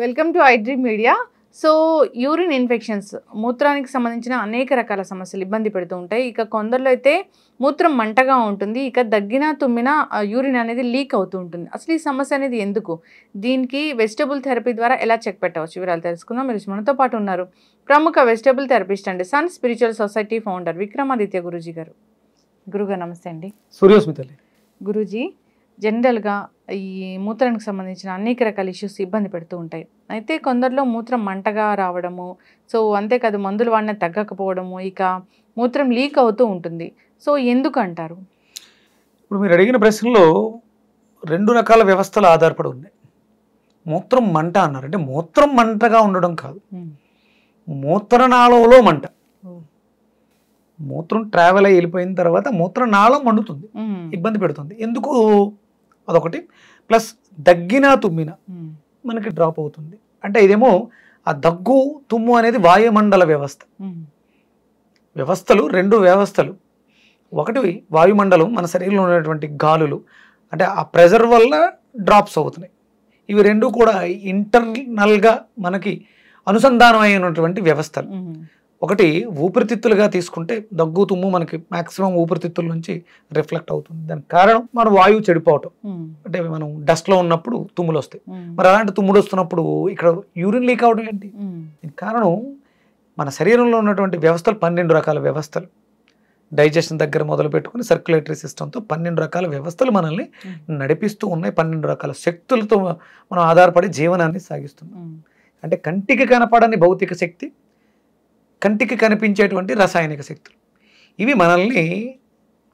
Welcome to iDream media so urine infections మూత్రానికి సంబంధించిన అనేక రకాల సమస్యలు ఇబ్బంది పెడుతూ ఉంటాయి ఇక కొందరిలో అయితే మూత్రం మంటగా ఉంటుంది ఇక దగ్గినా తుమ్మినా యూరిన్ అనేది లీక్ అవుతూ ఉంటుంది అసలు ఈ సమస్య అనేది ఎందుకు దీనికి వెజిటబుల్ థెరపీ ద్వారా ఎలా చెక్ పెట్టవచ్చు వివరాలు తెలుసుకుందాం మీరు మనతో పాటు ఉన్నారు ప్రముఖ వెజిటబుల్ థెరపిస్ట్ అండి sun spiritual society founder Vikramaditya Guruji గారు గురుగారు నమస్తే అండి సూర్యోస్మితల్లి గురుజీ జనరల్గా ఈ మూత్రానికి సంబంధించిన అనేక రకాల ఇష్యూస్ ఇబ్బంది పెడుతూ ఉంటాయి అయితే కొందరిలో మూత్రం మంటగా రావడము సో అంతేకాదు మందులు వాడిన తగ్గకపోవడము ఇక మూత్రం లీక్ అవుతూ ఉంటుంది సో ఎందుకు అంటారు ఇప్పుడు మీరు అడిగిన ప్రశ్నలో రెండు రకాల వ్యవస్థలు ఆధారపడి ఉన్నాయి మూత్రం మంట అన్నారు అంటే మూత్రం మంటగా ఉండడం కాదు మూత్రనాళంలో మంట మూత్రం ట్రావెల్ అయి వెళ్ళిపోయిన తర్వాత మూత్రనాళం మండుతుంది ఇబ్బంది పెడుతుంది ఎందుకు అదొకటి ప్లస్ దగ్గినా తుమ్మిన మనకి డ్రాప్ అవుతుంది అంటే ఇదేమో ఆ దగ్గు తుమ్ము అనేది వాయుమండల వ్యవస్థ వ్యవస్థలు రెండు వ్యవస్థలు ఒకటి వాయుమండలం మన శరీరంలో ఉన్నటువంటి గాలులు అంటే ఆ ప్రెజర్ వల్ల డ్రాప్స్ అవుతున్నాయి ఇవి రెండు కూడా ఇంటర్నల్గా మనకి అనుసంధానమైనటువంటి వ్యవస్థలు ఒకటి ఊపిరితిత్తులుగా తీసుకుంటే దగ్గు తుమ్ము మనకి మాక్సిమం ఊపిరితిత్తుల నుంచి రిఫ్లెక్ట్ అవుతుంది దానికి కారణం మన వాయువు చెడిపోవటం hmm. అంటే మనం డస్ట్లో ఉన్నప్పుడు తుమ్ములు వస్తాయి hmm. మరి అలాంటి తుమ్ముడు వస్తున్నప్పుడు ఇక్కడ యూరిన్ లీక్ అవడం ఏంటి hmm. కారణం మన శరీరంలో ఉన్నటువంటి వ్యవస్థలు పన్నెండు రకాల వ్యవస్థలు డైజెషన్ దగ్గర మొదలు పెట్టుకుని సర్క్యులేటరీ సిస్టంతో పన్నెండు రకాల వ్యవస్థలు మనల్ని నడిపిస్తూ ఉన్నాయి పన్నెండు రకాల శక్తులతో మనం ఆధారపడి జీవనాన్ని సాగిస్తున్నాం అంటే కంటికి కనపడని భౌతిక శక్తి కంటికి కనిపించేటువంటి రసాయనిక శక్తులు ఇవి మనల్ని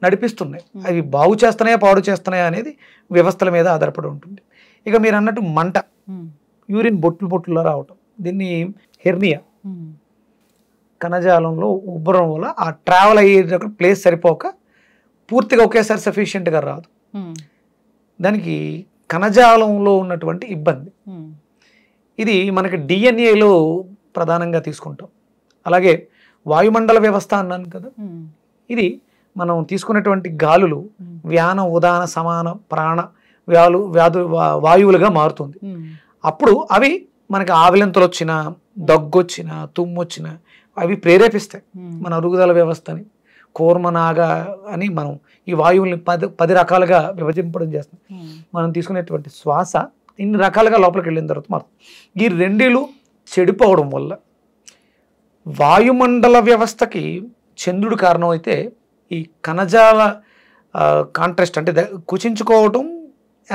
నడిపిస్తున్నాయి అవి బాగు చేస్తున్నాయా పాడు చేస్తున్నాయా అనేది వ్యవస్థల మీద ఆధారపడి ఉంటుంది ఇక మీరు అన్నట్టు మంట యూరిన్ బొట్లు బొట్లులో రావటం దీన్ని హెర్నియా కణజాలంలో ఉబ్బరం వల్ల ఆ ట్రావెల్ అయ్యే ప్లేస్ సరిపోక పూర్తిగా ఒకేసారి సఫిషియెంట్గా రాదు దానికి కణజాలంలో ఉన్నటువంటి ఇబ్బంది ఇది మనకి డిఎన్ఏలో ప్రధానంగా తీసుకుంటాం అలాగే వాయుమండల వ్యవస్థ అన్నాను కదా ఇది మనం తీసుకున్నటువంటి గాలులు వ్యాన ఉదాన సమాన ప్రాణ వ్యాలు వ్యాధు వాయువులుగా మారుతుంది అప్పుడు అవి మనకి ఆవిలంతలు వచ్చిన దగ్గు వచ్చిన తుమ్ము వచ్చిన అవి ప్రేరేపిస్తాయి మన అరుగుదల వ్యవస్థని నాగ అని మనం ఈ వాయువుల్ని పది పది రకాలుగా విభజింపడం చేస్తాం మనం తీసుకునేటువంటి శ్వాస ఇన్ని రకాలుగా లోపలికి వెళ్ళిన తర్వాత మారుతుంది ఈ రెండేళ్ళు చెడిపోవడం వల్ల వాయుమండల వ్యవస్థకి చంద్రుడు కారణమైతే ఈ కణజాల కాంట్రాస్ట్ అంటే కుచించుకోవటం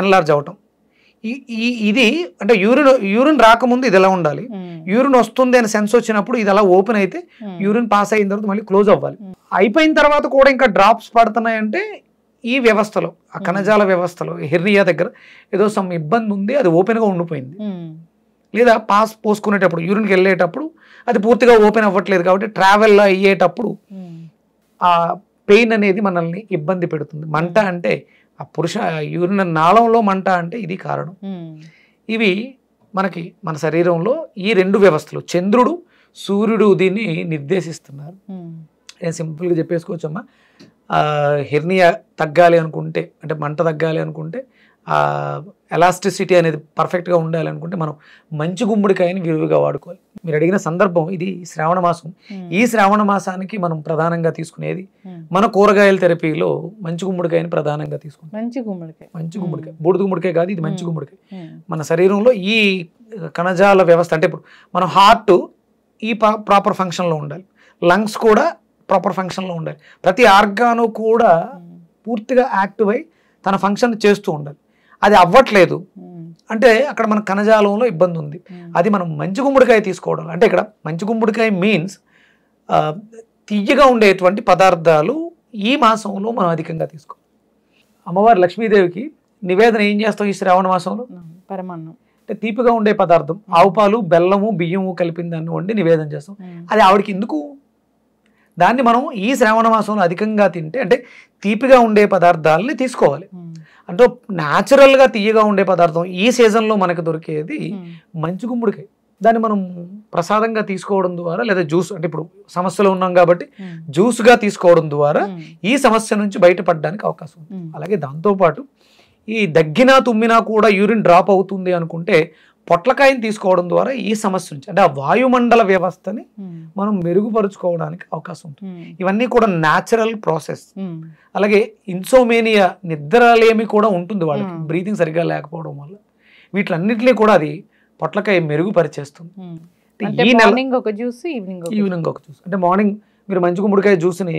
ఎన్లార్జ్ అవటం ఈ ఇది అంటే యూరిన్ యూరిన్ రాకముందు ఇది ఎలా ఉండాలి యూరిన్ వస్తుంది అని సెన్స్ వచ్చినప్పుడు ఇది అలా ఓపెన్ అయితే యూరిన్ పాస్ అయిన తర్వాత మళ్ళీ క్లోజ్ అవ్వాలి అయిపోయిన తర్వాత కూడా ఇంకా డ్రాప్స్ పడుతున్నాయంటే ఈ వ్యవస్థలో ఆ కణజాల వ్యవస్థలో హెర్రియా దగ్గర ఏదో సమ్ ఇబ్బంది ఉంది అది ఓపెన్గా ఉండిపోయింది లేదా పాస్ పోసుకునేటప్పుడు యూరిన్కి వెళ్ళేటప్పుడు అది పూర్తిగా ఓపెన్ అవ్వట్లేదు కాబట్టి ట్రావెల్లో అయ్యేటప్పుడు ఆ పెయిన్ అనేది మనల్ని ఇబ్బంది పెడుతుంది మంట అంటే ఆ పురుష యూరిన్ నాళంలో మంట అంటే ఇది కారణం ఇవి మనకి మన శరీరంలో ఈ రెండు వ్యవస్థలు చంద్రుడు సూర్యుడు దీన్ని నిర్దేశిస్తున్నారు నేను సింపుల్గా చెప్పేసుకోవచ్చమ్మా హెర్నియా తగ్గాలి అనుకుంటే అంటే మంట తగ్గాలి అనుకుంటే ఎలాస్టిసిటీ అనేది పర్ఫెక్ట్గా ఉండాలనుకుంటే మనం మంచి గుమ్మడికాయని విరివిగా వాడుకోవాలి మీరు అడిగిన సందర్భం ఇది శ్రావణ మాసం ఈ శ్రావణ మాసానికి మనం ప్రధానంగా తీసుకునేది మన కూరగాయల థెరపీలో మంచి గుమ్మడికాయని ప్రధానంగా తీసుకుంటాం మంచి గుమ్మడికాయ మంచి గుమ్మడికాయ బూడిద గుమ్మడికాయ కాదు ఇది మంచి గుమ్మడికాయ మన శరీరంలో ఈ కణజాల వ్యవస్థ అంటే ఇప్పుడు మనం హార్ట్ ఈ ప్రాపర్ ఫంక్షన్లో ఉండాలి లంగ్స్ కూడా ప్రాపర్ ఫంక్షన్లో ఉండాలి ప్రతి ఆర్గాను కూడా పూర్తిగా యాక్టివ్ అయి తన ఫంక్షన్ చేస్తూ ఉండాలి అది అవ్వట్లేదు అంటే అక్కడ మన కణజాలంలో ఇబ్బంది ఉంది అది మనం మంచి గుమ్మడికాయ తీసుకోవడం అంటే ఇక్కడ మంచి గుమ్మడికాయ మీన్స్ తియ్యగా ఉండేటువంటి పదార్థాలు ఈ మాసంలో మనం అధికంగా తీసుకో అమ్మవారి లక్ష్మీదేవికి నివేదన ఏం చేస్తాం ఈ శ్రావణ మాసంలో పరమాన్నం అంటే తీపిగా ఉండే పదార్థం ఆవుపాలు బెల్లము బియ్యము కలిపిన దాన్ని వండి నివేదన చేస్తాం అది ఆవిడకి ఎందుకు దాన్ని మనం ఈ శ్రావణ మాసంలో అధికంగా తింటే అంటే తీపిగా ఉండే పదార్థాలని తీసుకోవాలి అంటే న్యాచురల్గా తీయగా ఉండే పదార్థం ఈ సీజన్లో మనకు దొరికేది మంచి గుమ్మడికాయ దాన్ని మనం ప్రసాదంగా తీసుకోవడం ద్వారా లేదా జ్యూస్ అంటే ఇప్పుడు సమస్యలో ఉన్నాం కాబట్టి జ్యూస్గా తీసుకోవడం ద్వారా ఈ సమస్య నుంచి బయటపడడానికి అవకాశం ఉంది అలాగే దాంతోపాటు ఈ దగ్గినా తుమ్మినా కూడా యూరిన్ డ్రాప్ అవుతుంది అనుకుంటే పొట్లకాయని తీసుకోవడం ద్వారా ఈ సమస్య నుంచి అంటే ఆ వాయుమండల వ్యవస్థని hmm. మనం మెరుగుపరుచుకోవడానికి అవకాశం ఉంటుంది hmm. ఇవన్నీ కూడా న్యాచురల్ ప్రాసెస్ hmm. అలాగే ఇన్సోమేనియా నిద్రలేమి కూడా ఉంటుంది వాళ్ళకి బ్రీతింగ్ సరిగ్గా లేకపోవడం వల్ల వీటిలన్నింటినీ కూడా అది పొట్లకాయ మెరుగుపరిచేస్తుంది ఈ ఈవినింగ్ ఒక జ్యూస్ అంటే మార్నింగ్ మీరు మంచి గుమ్మడికాయ జ్యూస్ని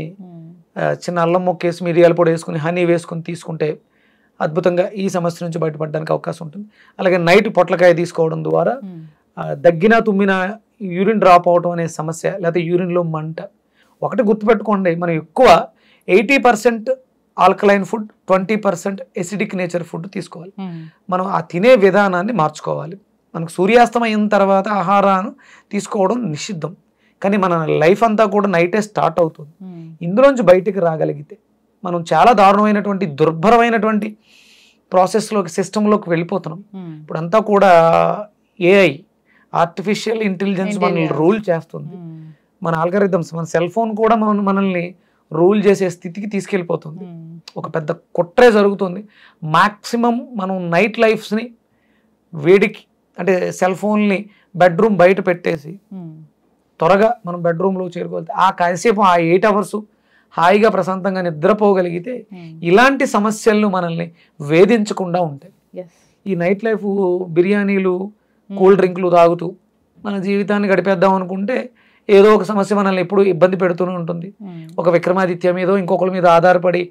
చిన్న అల్లం మొక్క వేసి మిరియాల పొడి వేసుకుని హనీ వేసుకుని తీసుకుంటే అద్భుతంగా ఈ సమస్య నుంచి బయటపడడానికి అవకాశం ఉంటుంది అలాగే నైట్ పొట్లకాయ తీసుకోవడం ద్వారా దగ్గిన తుమ్మిన యూరిన్ డ్రాప్ అవడం అనే సమస్య లేకపోతే యూరిన్లో మంట ఒకటి గుర్తుపెట్టుకోండి మనం ఎక్కువ eighty percent alkaline food twenty percent acidic nature food తీసుకోవాలి మనం ఆ తినే విధానాన్ని మార్చుకోవాలి మనకు సూర్యాస్తమైన తర్వాత ఆహారాన్ని తీసుకోవడం నిషిద్ధం కానీ మన లైఫ్ అంతా కూడా నైటే స్టార్ట్ అవుతుంది ఇందులోంచి బయటికి రాగలిగితే మనం చాలా దారుణమైనటువంటి దుర్భరమైనటువంటి ప్రాసెస్లోకి సిస్టంలోకి వెళ్ళిపోతున్నాం ఇప్పుడంతా కూడా ఏఐ ఆర్టిఫిషియల్ ఇంటెలిజెన్స్ మనల్ని రూల్ చేస్తుంది మన ఆల్గరిథమ్స్ మన సెల్ ఫోన్ కూడా మన మనల్ని రూల్ చేసే స్థితికి తీసుకెళ్ళిపోతుంది ఒక పెద్ద కుట్రే జరుగుతుంది మాక్సిమం మనం నైట్ లైఫ్స్ని వేడికి అంటే సెల్ ఫోన్ని బెడ్రూమ్ బయట పెట్టేసి త్వరగా మనం బెడ్రూమ్లో చేరుకోవాలి ఆ కాసేపు ఆ ఎయిట్ అవర్సు హాయిగా ప్రశాంతంగా నిద్రపోగలిగితే hmm. ఇలాంటి సమస్యలను మనల్ని వేధించకుండా ఉంటాయి ఈ నైట్ లైఫ్ బిర్యానీలు కూల్ hmm. డ్రింక్లు తాగుతూ మన జీవితాన్ని గడిపేద్దాం అనుకుంటే ఏదో ఒక సమస్య మనల్ని ఎప్పుడు ఇబ్బంది పెడుతూనే ఉంటుంది hmm. ఒక విక్రమాదిత్య మీద ఇంకొకరి మీద ఆధారపడి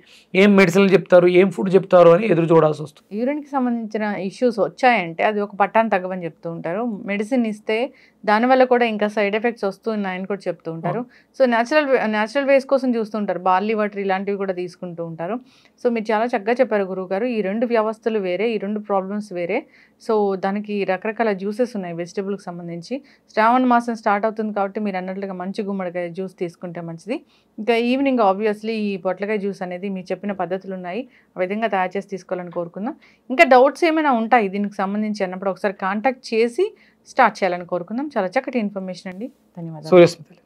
ఏం మెడిసిన్ చెప్తారు ఏం ఫుడ్ చెప్తారు అని ఎదురు చూడాల్సి వస్తుంది యూరిన్కి సంబంధించిన ఇష్యూస్ వచ్చాయంటే అది ఒక పట్టాన్ని తగ్గమని చెప్తూ ఉంటారు మెడిసిన్ ఇస్తే దానివల్ల కూడా ఇంకా సైడ్ ఎఫెక్ట్స్ వస్తున్నాయని కూడా చెప్తూ ఉంటారు సో న్యాచురల్ న్యాచురల్ వేస్ కోసం చూస్తుంటారు బార్లీ వాటర్ ఇలాంటివి కూడా తీసుకుంటూ ఉంటారు సో మీరు చాలా చక్కగా చెప్పారు గురువుగారు ఈ రెండు వ్యవస్థలు వేరే ఈ రెండు ప్రాబ్లమ్స్ వేరే సో దానికి రకరకాల జ్యూసెస్ ఉన్నాయి వెజిటబుల్కి సంబంధించి శ్రావణ మాసం స్టార్ట్ అవుతుంది కాబట్టి మీరు అన్నట్లుగా మంచి గుమ్మడికాయ జ్యూస్ తీసుకుంటే మంచిది ఇంకా ఈవినింగ్ ఆబ్వియస్లీ ఈ పొట్లకాయ జ్యూస్ అనేది మీరు చెప్పిన పద్ధతులు ఉన్నాయి ఆ విధంగా తయారు చేసి తీసుకోవాలని కోరుకుందాం ఇంకా డౌట్స్ ఏమైనా ఉంటాయి దీనికి సంబంధించి అన్నప్పుడు ఒకసారి కాంటాక్ట్ చేసి స్టార్ట్ చేయాలని కోరుకుందాం చాలా చక్కటి ఇన్ఫర్మేషన్ అండి ధన్యవాదాలు